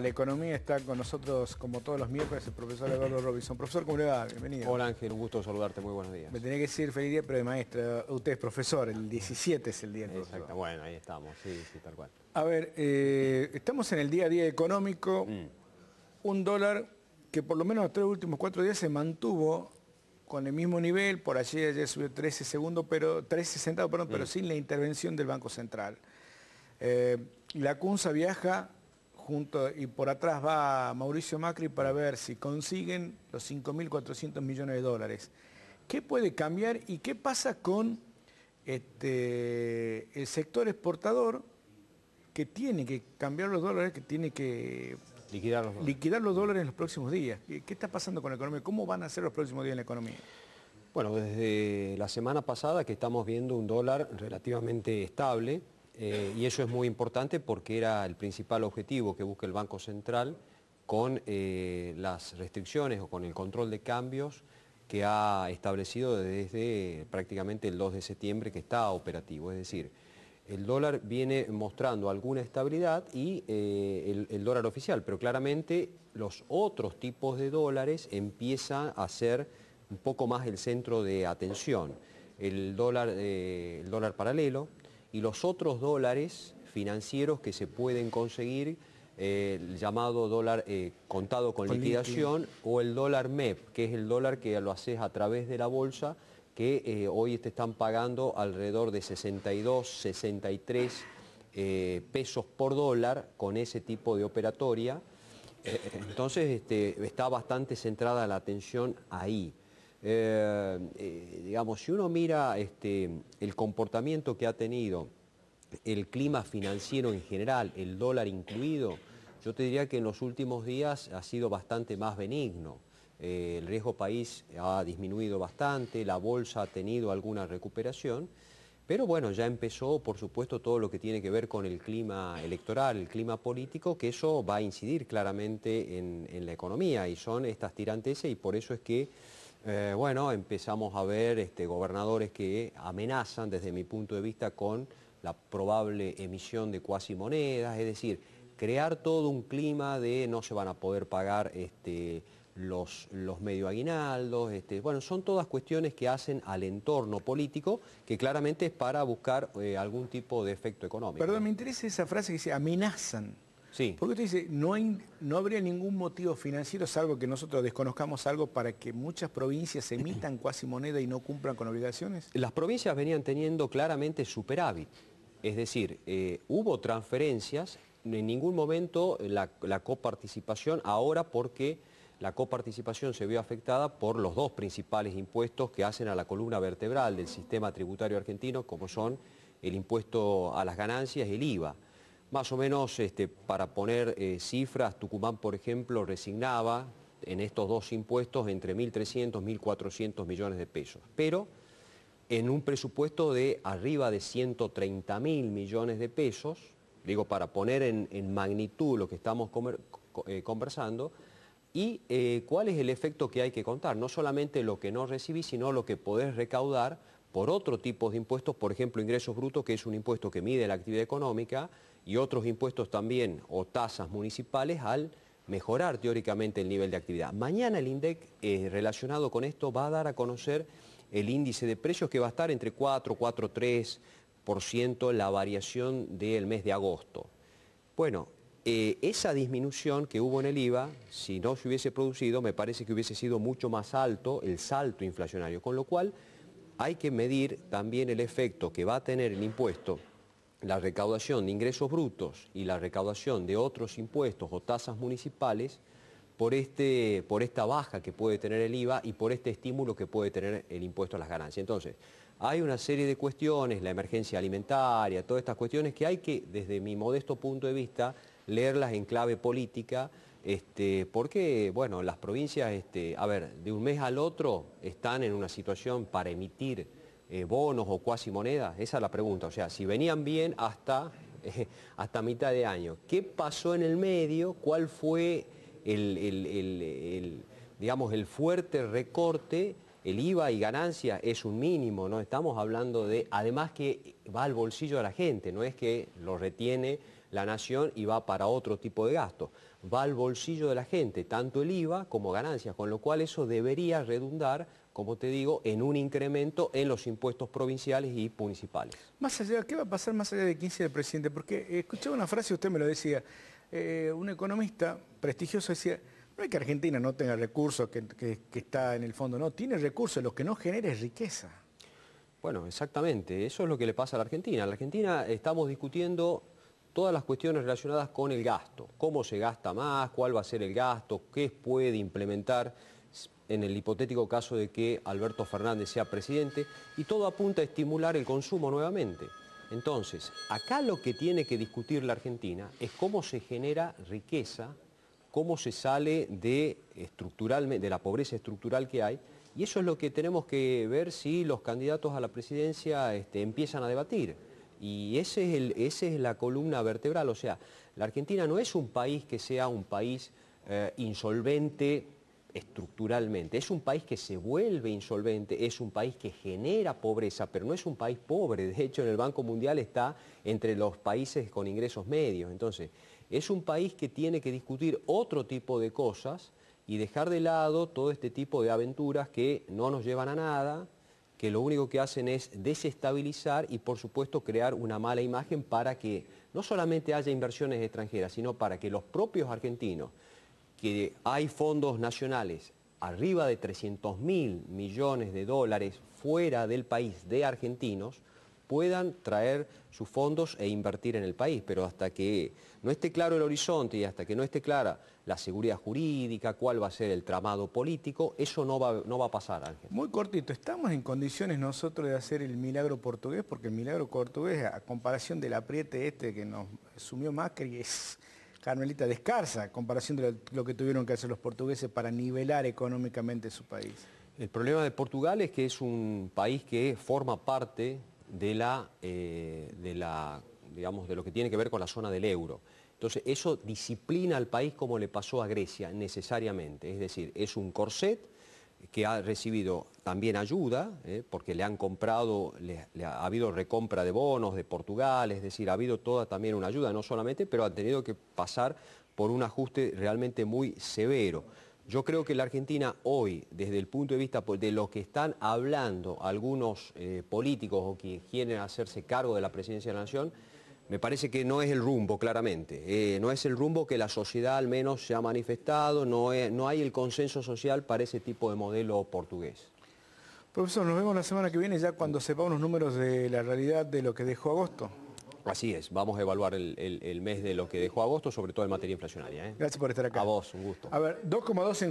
La economía está con nosotros, como todos los miércoles, el profesor Eduardo Robinson. Profesor, ¿cómo le va? Bienvenido. Hola Ángel, un gusto saludarte, muy buenos días. Me tenía que decir feliz día, pero de maestra, usted es profesor, el 17 es el día Exacto, bueno, ahí estamos, sí, sí, tal cual. A ver, eh, estamos en el día a día económico, mm. un dólar que por lo menos los tres últimos cuatro días se mantuvo con el mismo nivel, por allí ayer subió 13 segundos, pero 13 centavos, perdón, pero mm. sin la intervención del Banco Central. Eh, la CUNSA viaja junto y por atrás va Mauricio Macri para ver si consiguen los 5.400 millones de dólares. ¿Qué puede cambiar y qué pasa con este, el sector exportador que tiene que cambiar los dólares, que tiene que liquidar los liquidar los dólares en los próximos días? ¿Qué está pasando con la economía? ¿Cómo van a ser los próximos días en la economía? Bueno, desde la semana pasada que estamos viendo un dólar relativamente estable, eh, y eso es muy importante porque era el principal objetivo que busca el Banco Central con eh, las restricciones o con el control de cambios que ha establecido desde prácticamente el 2 de septiembre que está operativo. Es decir, el dólar viene mostrando alguna estabilidad y eh, el, dólar oficial, pero claramente los otros tipos de dólares empiezan a ser un poco más el centro de atención. el dólar paralelo, y los otros dólares financieros que se pueden conseguir, eh, el llamado dólar eh, contado con, liquidación o el dólar MEP, que es el dólar que lo haces a través de la bolsa, que eh, hoy te están pagando alrededor de 62, 63 pesos por dólar con ese tipo de operatoria. Entonces este, está bastante centrada la atención ahí. Eh, eh, digamos, si uno mira este, el comportamiento que ha tenido el clima financiero en general, el dólar incluido, yo te diría que en los últimos días ha sido bastante más benigno. Eh, el riesgo país ha disminuido bastante, la bolsa ha tenido alguna recuperación, pero bueno, ya empezó, por supuesto, todo lo que tiene que ver con el clima electoral, el clima político, que eso va a incidir claramente en, en la economía y son estas tiranteses y por eso es que eh, bueno, empezamos a ver este, gobernadores que amenazan, desde mi punto de vista, con la probable emisión de cuasi monedas, es decir, crear todo un clima de no se van a poder pagar este, los, los medio aguinaldos, este, bueno, son todas cuestiones que hacen al entorno político, que claramente es para buscar eh, algún tipo de efecto económico. Perdón, me interesa esa frase que dice amenazan. Porque usted dice, no, no habría ningún motivo financiero, salvo que nosotros desconozcamos algo para que muchas provincias emitan cuasi moneda y no cumplan con obligaciones. Las provincias venían teniendo claramente superávit. Es decir, eh, hubo transferencias, en ningún momento la, la coparticipación, ahora porque la coparticipación se vio afectada por los dos principales impuestos que hacen a la columna vertebral del sistema tributario argentino, como son el impuesto a las ganancias y el IVA. Más o menos, este, para poner eh, cifras, Tucumán, por ejemplo, resignaba en estos dos impuestos entre 1.300 y 1.400 millones de pesos, pero en un presupuesto de arriba de 130.000 millones de pesos, digo, para poner en, magnitud lo que estamos eh, conversando, y eh, cuál es el efecto que hay que contar, no solamente lo que no recibís, sino lo que podés recaudar por otro tipo de impuestos, por ejemplo, ingresos brutos, que es un impuesto que mide la actividad económica, y otros impuestos también o tasas municipales al mejorar teóricamente el nivel de actividad. Mañana el INDEC eh, relacionado con esto va a dar a conocer el índice de precios que va a estar entre 4, 4, 3% la variación del mes de agosto. Bueno, eh, esa disminución que hubo en el IVA, si no se hubiese producido, me parece que hubiese sido mucho más alto el salto inflacionario, con lo cual hay que medir también el efecto que va a tener el impuesto la recaudación de ingresos brutos y la recaudación de otros impuestos o tasas municipales por, este, por esta baja que puede tener el IVA y por este estímulo que puede tener el impuesto a las ganancias. Entonces, hay una serie de cuestiones, la emergencia alimentaria, todas estas cuestiones que hay que, desde mi modesto punto de vista, leerlas en clave política, este, porque, bueno, las provincias, este, a ver, de un mes al otro están en una situación para emitir eh, bonos o cuasi monedas? Esa es la pregunta. O sea, si venían bien hasta, eh, hasta mitad de año. ¿Qué pasó en el medio? ¿Cuál fue el, digamos, el fuerte recorte? El IVA y ganancias es un mínimo, ¿no? Estamos hablando de, además que va al bolsillo de la gente, no es que lo retiene la nación y va para otro tipo de gasto. Va al bolsillo de la gente, tanto el IVA como ganancias, con lo cual eso debería redundar como te digo, en un incremento en los impuestos provinciales y municipales. Más allá, ¿qué va a pasar más allá de 15 de presidente? Porque eh, escuché una frase, usted me lo decía, eh, un economista prestigioso decía, no es que Argentina no tenga recursos, que, que está en el fondo, no, tiene recursos, lo que no genera riqueza. Bueno, exactamente, eso es lo que le pasa a la Argentina. En la Argentina estamos discutiendo todas las cuestiones relacionadas con el gasto, cómo se gasta más, cuál va a ser el gasto, qué puede implementar en el hipotético caso de que Alberto Fernández sea presidente, y todo apunta a estimular el consumo nuevamente. Entonces, acá lo que tiene que discutir la Argentina es cómo se genera riqueza, cómo se sale de, la pobreza estructural que hay, y eso es lo que tenemos que ver si los candidatos a la presidencia este, empiezan a debatir. Y esa es, la columna vertebral, o sea, la Argentina no es un país que sea un país eh, insolvente, estructuralmente. Es un país que se vuelve insolvente, es un país que genera pobreza, pero no es un país pobre. De hecho, en el Banco Mundial está entre los países con ingresos medios. Entonces, es un país que tiene que discutir otro tipo de cosas y dejar de lado todo este tipo de aventuras que no nos llevan a nada, que lo único que hacen es desestabilizar y, por supuesto, crear una mala imagen para que no solamente haya inversiones extranjeras, sino para que los propios argentinos que hay fondos nacionales arriba de 300 mil millones de dólares fuera del país de argentinos, puedan traer sus fondos e invertir en el país, pero hasta que no esté claro el horizonte y hasta que no esté clara la seguridad jurídica, cuál va a ser el tramado político, eso no va, no va a pasar, Muy cortito, estamos en condiciones nosotros de hacer el milagro portugués, porque el milagro portugués, a comparación del apriete este que nos sumió Macri, es Carmelita descarsa comparación de lo que tuvieron que hacer los portugueses para nivelar económicamente su país. El problema de Portugal es que es un país que forma parte de la, eh, de la digamos, de lo que tiene que ver con la zona del euro. Entonces, eso disciplina al país como le pasó a Grecia necesariamente. Es decir, es un corset que ha recibido también ayuda, ¿eh? porque le han comprado, le, ha, habido recompra de bonos de Portugal, es decir, ha habido toda también una ayuda, no solamente, pero ha tenido que pasar por un ajuste realmente muy severo. Yo creo que la Argentina hoy, desde el punto de vista de lo que están hablando algunos eh, políticos o quienes quieren hacerse cargo de la presidencia de la Nación, me parece que no es el rumbo, claramente. Eh, no es el rumbo que la sociedad al menos se ha manifestado, no, hay el consenso social para ese tipo de modelo portugués. Profesor, nos vemos la semana que viene ya cuando sepamos los números de la realidad de lo que dejó agosto. Así es, vamos a evaluar el, mes de lo que dejó agosto, sobre todo en materia inflacionaria. ¿eh? Gracias por estar acá. A vos, un gusto. A ver, 2,2